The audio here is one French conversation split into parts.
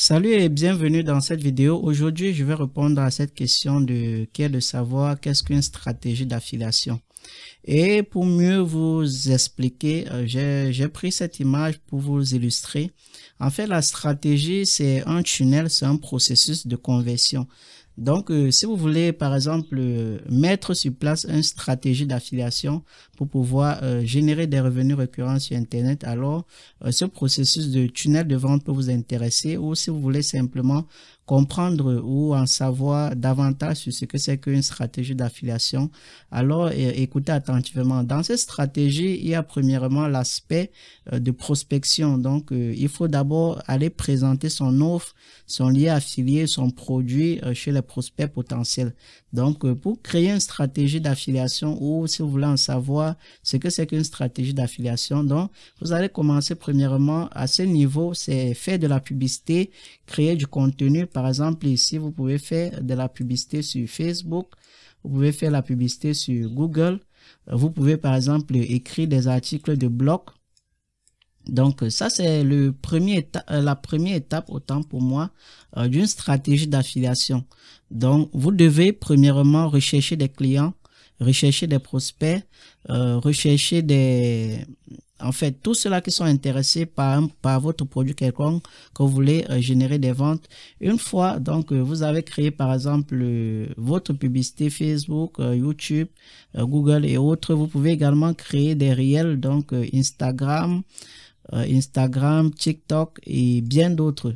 Salut et bienvenue dans cette vidéo. Aujourd'hui, je vais répondre à cette question de qui est de savoir qu'est-ce qu'une stratégie d'affiliation. Et pour mieux vous expliquer, euh, j'ai pris cette image pour vous illustrer. En fait, la stratégie, c'est un tunnel, c'est un processus de conversion. Donc, euh, si vous voulez, par exemple, euh, mettre sur place une stratégie d'affiliation pour pouvoir générer des revenus récurrents sur Internet, alors ce processus de tunnel de vente peut vous intéresser ou si vous voulez simplement comprendre ou en savoir davantage sur ce que c'est qu'une stratégie d'affiliation, alors écoutez attentivement. Dans cette stratégie, il y a premièrement l'aspect euh, de prospection. Donc, euh, il faut d'abord aller présenter son offre, son lien affilié, son produit euh, chez les prospects potentiels. Donc, pour créer une stratégie d'affiliation ou si vous voulez en savoir ce que c'est qu'une stratégie d'affiliation, donc vous allez commencer premièrement à ce niveau, c'est faire de la publicité, créer du contenu par exemple, ici, vous pouvez faire de la publicité sur Facebook, vous pouvez faire la publicité sur Google, vous pouvez par exemple écrire des articles de blog. Donc ça, c'est le premier euh, la première étape, autant pour moi, euh, d'une stratégie d'affiliation. Donc, vous devez premièrement rechercher des clients, rechercher des prospects, euh, rechercher des, en fait, tous ceux-là qui sont intéressés par, par votre produit quelconque, que vous voulez euh, générer des ventes, une fois donc euh, vous avez créé par exemple euh, votre publicité Facebook, YouTube, Google et autres, vous pouvez également créer des réels, donc Instagram, Instagram, TikTok et bien d'autres.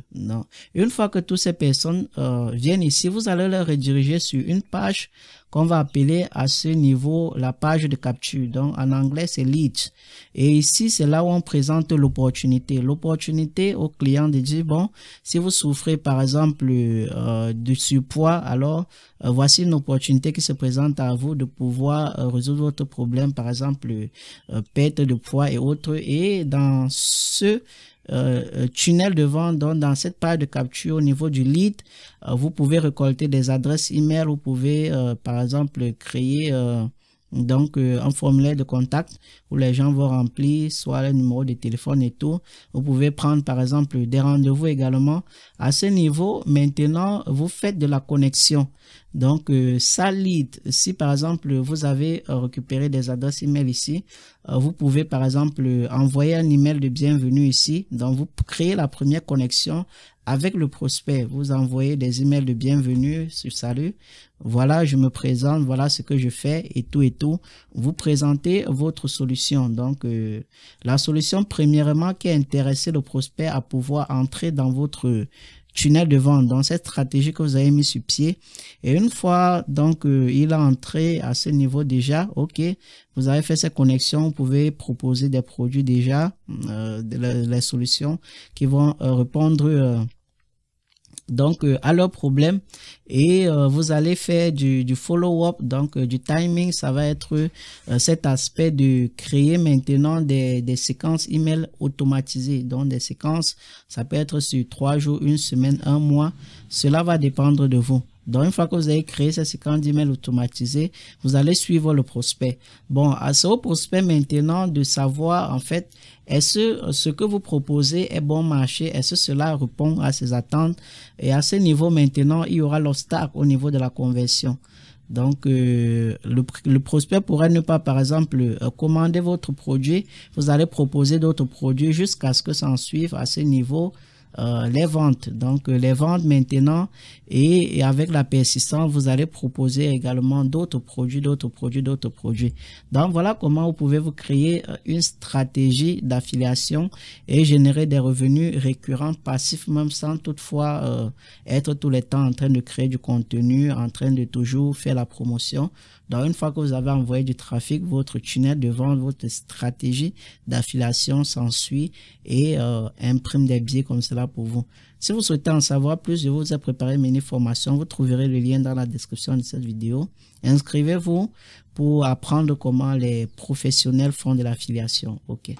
Une fois que toutes ces personnes viennent ici, vous allez les rediriger sur une page qu'on va appeler à ce niveau la page de capture. Donc en anglais, c'est lead. Et ici, c'est là où on présente l'opportunité. L'opportunité au client de dire, bon, si vous souffrez par exemple euh, de surpoids, alors euh, voici une opportunité qui se présente à vous de pouvoir euh, résoudre votre problème, par exemple, perte de poids et autres. Et dans ce euh, euh, tunnel de vente. Donc, dans cette page de capture au niveau du lead, euh, vous pouvez récolter des adresses email. Vous pouvez, par exemple, créer donc, euh, un formulaire de contact où les gens vont remplir soit le numéro de téléphone et tout. Vous pouvez prendre, par exemple, des rendez-vous également. À ce niveau, maintenant, vous faites de la connexion. Donc, euh, ça Si, par exemple, vous avez récupéré des adresses email ici, euh, vous pouvez, par exemple, envoyer un email de bienvenue ici. Donc, vous créez la première connexion avec le prospect, vous envoyez des emails de bienvenue, salut, voilà, je me présente, voilà ce que je fais et tout et tout. Vous présentez votre solution. Donc, euh, la solution, premièrement, qui a intéressé le prospect à pouvoir entrer dans votre tunnel de vente, dans cette stratégie que vous avez mis sur pied. Et une fois donc euh, il a entré à ce niveau déjà, ok, vous avez fait cette connexion, vous pouvez proposer des produits déjà, euh, les, solutions qui vont euh, répondre euh, donc euh, à leur problème et euh, vous allez faire du, follow-up, donc euh, du timing, ça va être cet aspect de créer maintenant des, des séquences email automatisées, donc des séquences, ça peut être sur trois jours, une semaine, un mois, cela va dépendre de vous. Donc, une fois que vous avez créé ces 50 d'email automatisés, vous allez suivre le prospect. Bon, à ce prospect maintenant de savoir, en fait, est-ce ce que vous proposez est bon marché? Est-ce que cela répond à ses attentes? Et à ce niveau maintenant, il y aura l'obstacle au niveau de la conversion. Donc, euh, le, prospect pourrait ne pas, par exemple, euh, commander votre produit. Vous allez proposer d'autres produits jusqu'à ce que ça en suive à ce niveau. Euh, les ventes. Donc euh, les ventes maintenant et, avec la persistance, vous allez proposer également d'autres produits, d'autres produits, d'autres produits. Donc voilà comment vous pouvez vous créer euh, une stratégie d'affiliation et générer des revenus récurrents passifs même sans toutefois être tous les temps en train de créer du contenu, en train de toujours faire la promotion. Donc une fois que vous avez envoyé du trafic, votre tunnel de vente, votre stratégie d'affiliation s'ensuit et imprime des billets comme cela pour vous. Si vous souhaitez en savoir plus, je vous ai préparé une formation. Vous trouverez le lien dans la description de cette vidéo. Inscrivez-vous pour apprendre comment les professionnels font de l'affiliation. OK.